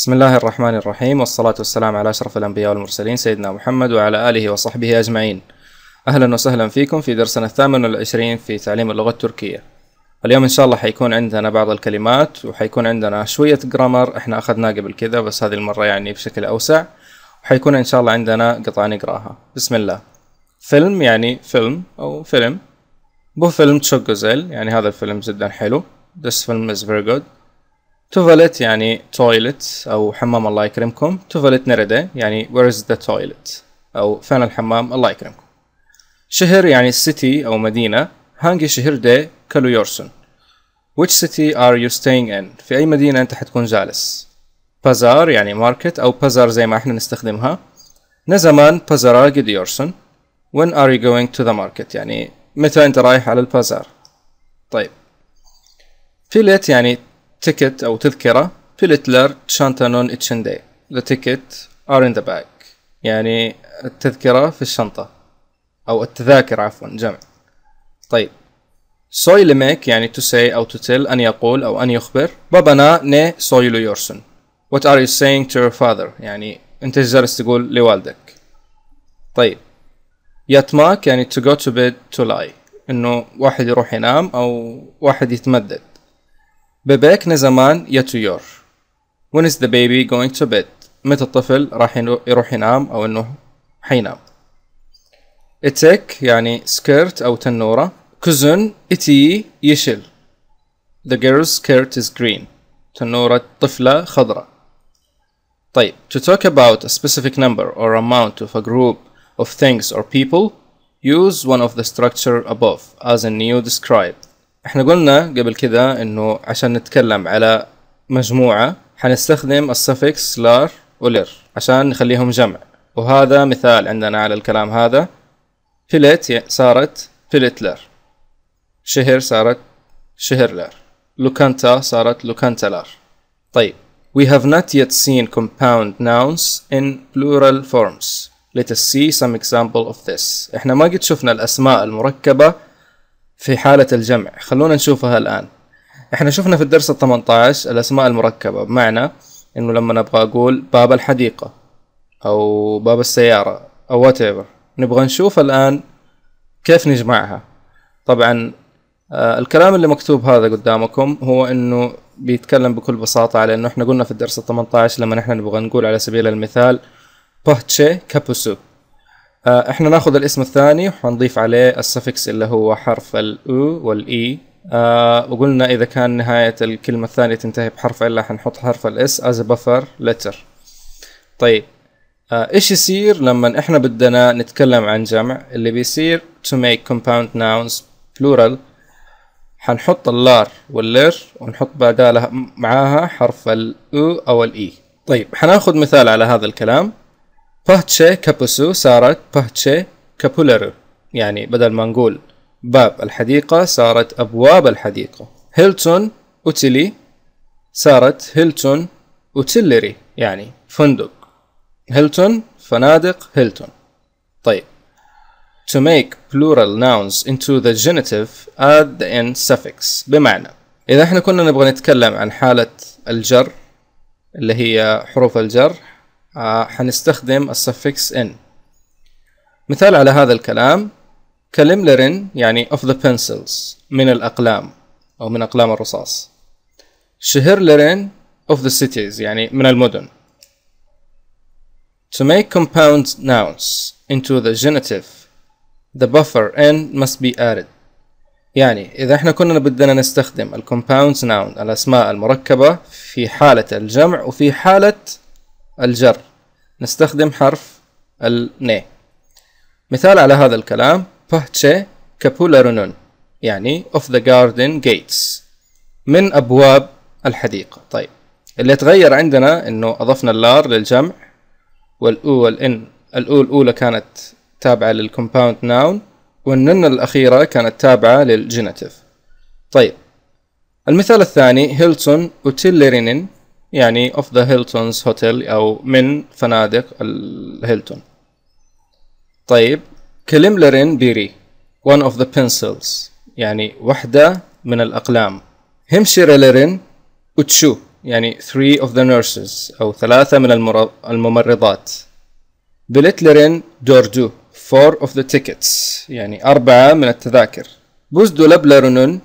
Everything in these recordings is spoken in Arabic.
بسم الله الرحمن الرحيم والصلاة والسلام على أشرف الأنبياء والمرسلين سيدنا محمد وعلى آله وصحبه أجمعين أهلا وسهلا فيكم في درسنا الثامن والعشرين في تعليم اللغة التركية اليوم إن شاء الله حيكون عندنا بعض الكلمات وحيكون عندنا شوية جرامر إحنا أخذناه قبل كذا بس هذه المرة يعني بشكل أوسع وحيكون إن شاء الله عندنا قطع نقراها بسم الله فيلم يعني فيلم أو فيلم بو فيلم تشوك يعني هذا الفيلم جدا حلو This film is very good توفلت يعني تويلت أو حمام الله يكرمكم توفلت نرده يعني where is the toilet أو فين الحمام الله يكرمكم شهر يعني city أو مدينة هانجي شهر ده كلو يورسون which city are you staying in في أي مدينة أنت حتكون جالس بازار يعني ماركت أو بازار زي ما احنا نستخدمها نزمان بازارا يورسون when are you going to the market يعني متى أنت رايح على البازار طيب فيلت يعني تيكت أو تذكرة الاتلر تشانتانون اتشندي The تيكت are in the bag يعني التذكرة في الشنطة أو التذاكر عفوا جمع طيب سوي لميك يعني تو سي أو تو تيل أن يقول أو أن يخبر بابانا ني لو يورسون وات ار يو سينج تو يور فاذر يعني أنت ايش جالس تقول لوالدك طيب يتماك يعني تو جو تو بيد تو لاي إنه واحد يروح ينام أو واحد يتمدد Bebek ne zaman yatıyor? When is the baby going to bed? متى الطفل راح يروح ينام أو إنه حينام؟ اتك يعني skirt أو تنورة كوزن اتي يشل The girl's skirt is green تنورة طفلة خضراء طيب to talk about a specific number or amount of a group of things or people use one of the structure above as in New described احنا قلنا قبل كذا انه عشان نتكلم على مجموعة حنستخدم السفكس لار ولر عشان نخليهم جمع وهذا مثال عندنا على الكلام هذا فلت يعني صارت لار شهر صارت شهر لار لوكانتا صارت لوكانتا لار طيب We have not yet seen compound nouns in plural forms. Let us see some example of this. احنا ما قد شفنا الأسماء المركبة في حالة الجمع خلونا نشوفها الآن احنا شفنا في الدرس الثمنتاش الأسماء المركبة بمعنى انه لما نبغى اقول باب الحديقة او باب السيارة او whatever نبغى نشوف الآن كيف نجمعها طبعا آه، الكلام اللي مكتوب هذا قدامكم هو انه بيتكلم بكل بساطة على انه احنا قلنا في الدرس الثمنتاش لما نحن نبغى نقول على سبيل المثال بوتشي كابوسو آه، احنا ناخذ الاسم الثاني وحنضيف عليه السفكس اللي هو حرف الاو والاي e. أه وقلنا اذا كان نهاية الكلمة الثانية تنتهي بحرف الا حنحط حرف الاس as a buffer letter طيب أه ايش يصير لما احنا بدنا نتكلم عن جمع اللي بيصير to make compound nouns plural حنحط اللار واللر ونحط بدالها معاها حرف الاو او الاي e. طيب حناخذ مثال على هذا الكلام بهتشي كابوسو صارت بهتشي كابولارو يعني بدل ما نقول باب الحديقة صارت أبواب الحديقة هيلتون أوتيلي صارت هيلتون أوتيلري يعني فندق هيلتون فنادق هيلتون طيب to make plural nouns into the genitive add the end suffix بمعنى إذا احنا كنا نبغى نتكلم عن حالة الجر اللي هي حروف الجر آه، حنستخدم السفكس ان مثال على هذا الكلام كلملرن يعني of the pencils من الأقلام أو من أقلام الرصاص شهرلرن of the cities يعني من المدن To make compound nouns into the genitive the buffer n must be added يعني إذا احنا كنا بدنا نستخدم compounds noun الأسماء المركبة في حالة الجمع وفي حالة الجر نستخدم حرف الن مثال على هذا الكلام بحتشي كابولارونون يعني of the garden gates من أبواب الحديقة طيب اللي تغير عندنا إنه أضفنا اللار للجمع والأول إن الأول الأولى كانت تابعة للكومباوند ناون والنن الأخيرة كانت تابعة للجينيتيف طيب المثال الثاني هيلتون وتيلرينين يعني of the Hilton's Hotel أو من فنادق الهيلتون طيب لرين بيري one of the pencils يعني وحدة من الأقلام همشيرلرين وتشو يعني three of the nurses أو ثلاثة من الممرضات بلت لرين دوردو four of the tickets يعني أربعة من التذاكر بوزدو لبلرنون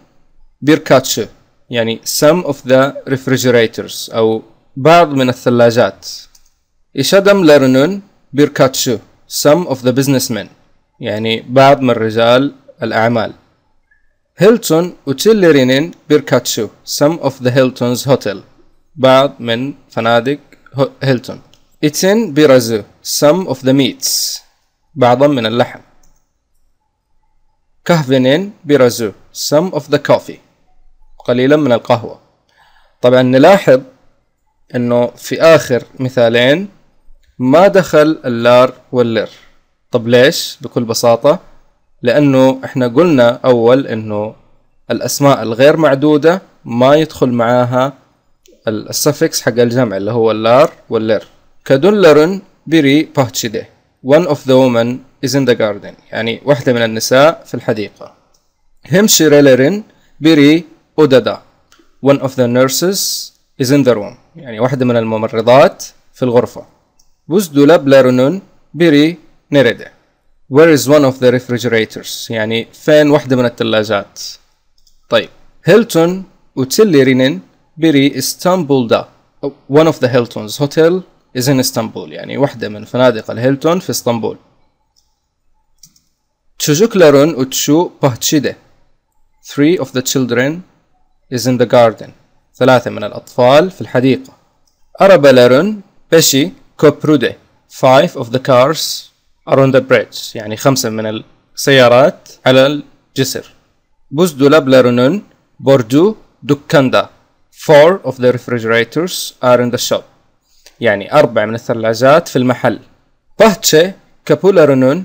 بيركاتشو يعني some of the refrigerators أو بعض من الثلاجات إشادم لرنون بيركاتشو some of the businessmen يعني بعض من رجال الأعمال هيلتون وتشيلرينين بيركاتشو some of the Hilton's hotel بعض من فنادق هيلتون إتين بيرازو some of the meats بعضا من اللحم كهفنين بيرازو some of the coffee قليلا من القهوة طبعا نلاحظ انه في اخر مثالين ما دخل اللار واللر طب ليش بكل بساطة لانه احنا قلنا اول انه الاسماء الغير معدودة ما يدخل معاها السفكس حق الجمع اللي هو اللار واللر كدولرن بري باتشيدي one of the women is in the garden يعني واحدة من النساء في الحديقة همشيريلرن بري أودادا one of the nurses is in the room يعني واحدة من الممرضات في الغرفة بوز بوزدولابلارونون بيري نيريدا where is one of the refrigerators يعني فين واحدة من الثلاجات طيب هيلتون وتيليرينين بيري اسطنبول دا one of the Hiltons hotel is in Istanbul يعني واحدة من فنادق الهيلتون في اسطنبول تشوجوك لارون وتشو bahçede. Three of the children is in the garden ثلاثة من الأطفال في الحديقة أرابلرن بشي كوبرودي five of the cars are on the bridge يعني خمسة من السيارات على الجسر بوزدو لابلرنون بوردو دوكاندا four of the refrigerators are in the shop يعني أربع من الثلاجات في المحل باتشي كابولرنون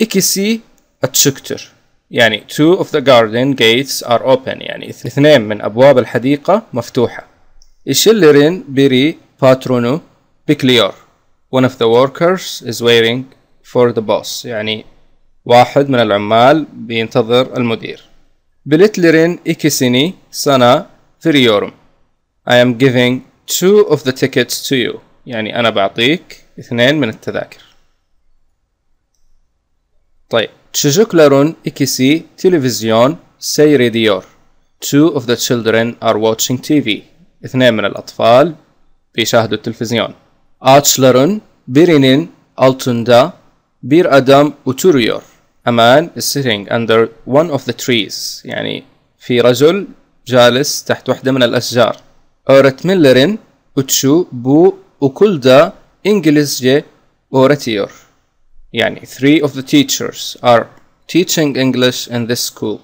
إكسي أتشكتر يعني two of the garden gates are open يعني اثنين من أبواب الحديقة مفتوحة الشلرين بري باترونو بكليور one of the workers is waiting for the boss يعني واحد من العمال بينتظر المدير بلتلرين إكسيني سنة فريورم I am giving two of the tickets to you يعني أنا بعطيك اثنين من التذاكر طيب Çocukların ikisi televizyon seyrediyor. Two of the children are watching TV. اثنين من الأطفال بيشاهدوا التلفزيون. Ağaçların birinin altında bir adam oturuyor. A man is sitting under one of the trees. يعني في رجل جالس تحت واحدة من الأشجار. Öğretmenlerin üçü bu okulda İngilizce öğretiyor. يعني three of the teachers are teaching English in this school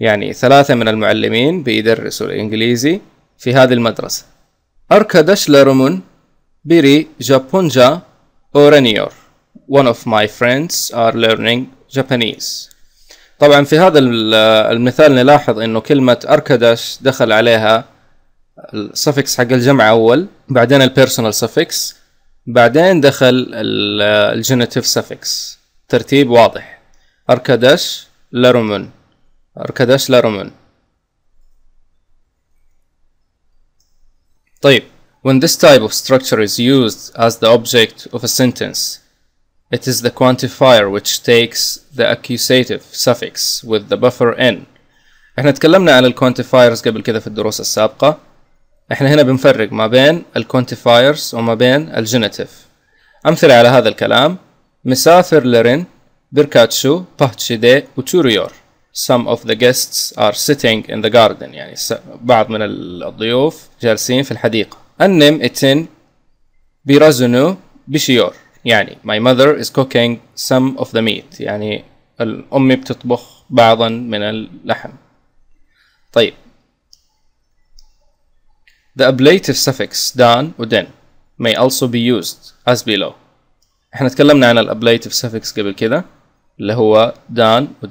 يعني ثلاثة من المعلمين بيدرسوا الإنجليزي في هذه المدرسة لرمون biri جابونجا أورانيور one of my friends are learning Japanese طبعا في هذا المثال نلاحظ انه كلمة أركدش دخل عليها السفكس حق الجمع أول بعدين البيرسونال suffix بعدين دخل الجينيتيف سفكس ترتيب واضح اركادش لارومون اركادش لارومون طيب When this type of structure is used as the object of a sentence, it is the quantifier which takes the accusative suffix with the buffer n. احنا تكلمنا عن الكوانتيفايرز قبل كذا في الدروس السابقة احنا هنا بنفرق ما بين الكونتيفايرز وما بين الجينيتيف أمثلة على هذا الكلام مسافر لرين بيركاتشو باتشيدي وتوريور some of the guests are sitting in the garden يعني بعض من الضيوف جالسين في الحديقة النم اتن بيرزنو بشيور يعني my mother is cooking some of the meat يعني الأم بتطبخ بعضا من اللحم طيب The ablative suffix dan و den may also be used as below. احنا تكلمنا عن الابليتيف suffix قبل كده اللي هو دان و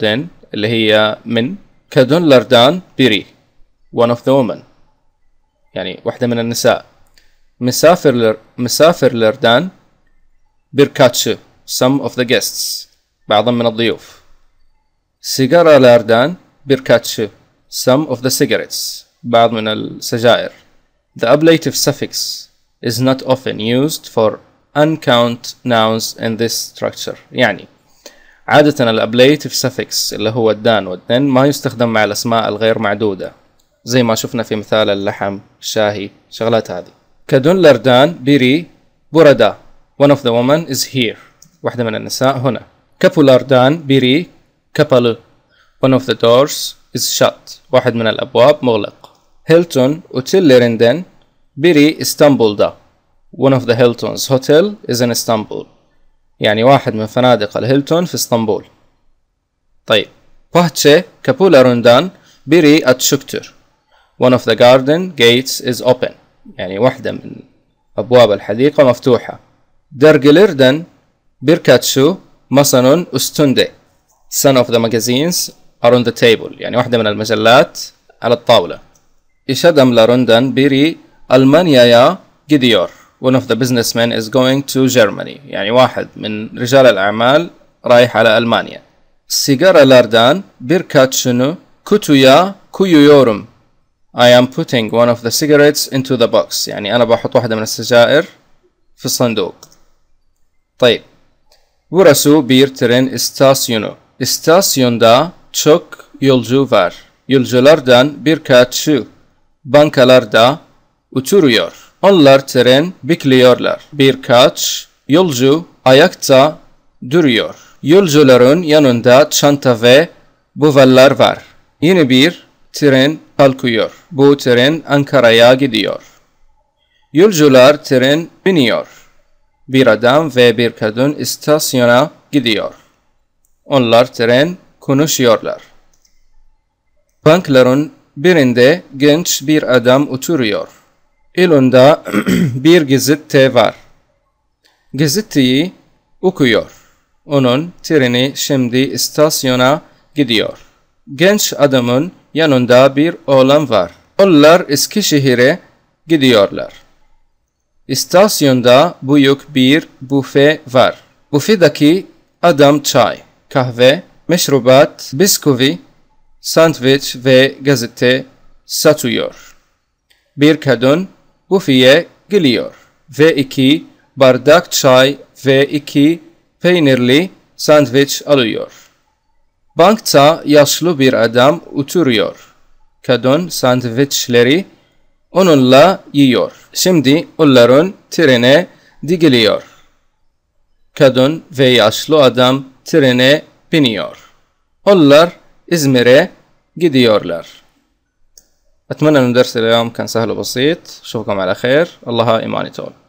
اللي هي من كدولار لردان بيري one of the women يعني واحدة من النساء مسافر لر مسافر لردان بيركاتشو some of the guests بعض من الضيوف سيجارة لردان بيركاتشو some of the cigarettes بعض من السجائر The ablative suffix is not often used for uncount nouns in this structure يعني عادة الابليتف suffix اللي هو الدان والدن ما يستخدم مع الأسماء الغير معدودة زي ما شفنا في مثال اللحم الشاهي شغلات هذه كدون لردان بيري بردا one of the women is here واحدة من النساء هنا لردان بيري كبل one of the doors is shut واحد من الأبواب مغلق Hilton otellerinden biri İstanbul'da. One of the Hiltons hotel is in Istanbul. يعني واحد من فنادق الهيلتون في اسطنبول. طيب bahçe kapılarından biri açıktır. One of the garden gates is open. يعني واحدة من أبواب الحديقة مفتوحة. Dergilerden birkaçı masanın üstünde. Some of the magazines are on the table. يعني واحدة من المجلات على الطاولة. ish adamlarından biri ألمانيا gidiyor. One of the businessmen is going to Germany. يعني واحد من رجال الأعمال رايح على ألمانيا. Sigaralardan birkaç şunu kutuya koyuyorum. I am putting one of the cigarettes into the box. يعني أنا بحط واحدة من السجائر في الصندوق. طيب. Burası bir tren istasyonu. İstasyonda çok yolcu var. Yolculardan birkaçı bankalarda oturuyor. Onlar tren bekliyorlar. Birkaç yolcu ayakta duruyor. Yolcuların yanında çanta ve buvallar var. Yeni bir tren kalkıyor. Bu tren Ankara'ya gidiyor. Yolcular tren biniyor. Bir adam ve bir kadın istasyona gidiyor. Onlar tren konuşuyorlar. Bankların Birinde genç bir adam oturuyor. Elinde bir gazete var. Gazeteyi okuyor. Onun treni şimdi istasyona gidiyor. Genç adamın yanında bir oğlan var. Onlar Eskişehir'e gidiyorlar. İstasyonda büyük bir büfe var. Büfedeki adam çay, kahve, meşrubat, bisküvi sandviç ve gazete satıyor. Bir kadın bufeye geliyor ve iki bardak çay ve iki peynirli sandviç alıyor. Bankta yaşlı bir adam oturuyor. Kadın sandviçleri onunla yiyor. Şimdi onların trene digiliyor. Kadın ve yaşlı adam trene biniyor. Onlar İzmir'e gidiyorlar. أتمنى أن الدرس اليوم كان سهل وبسيط أشوفكم على خير الله إيماني تول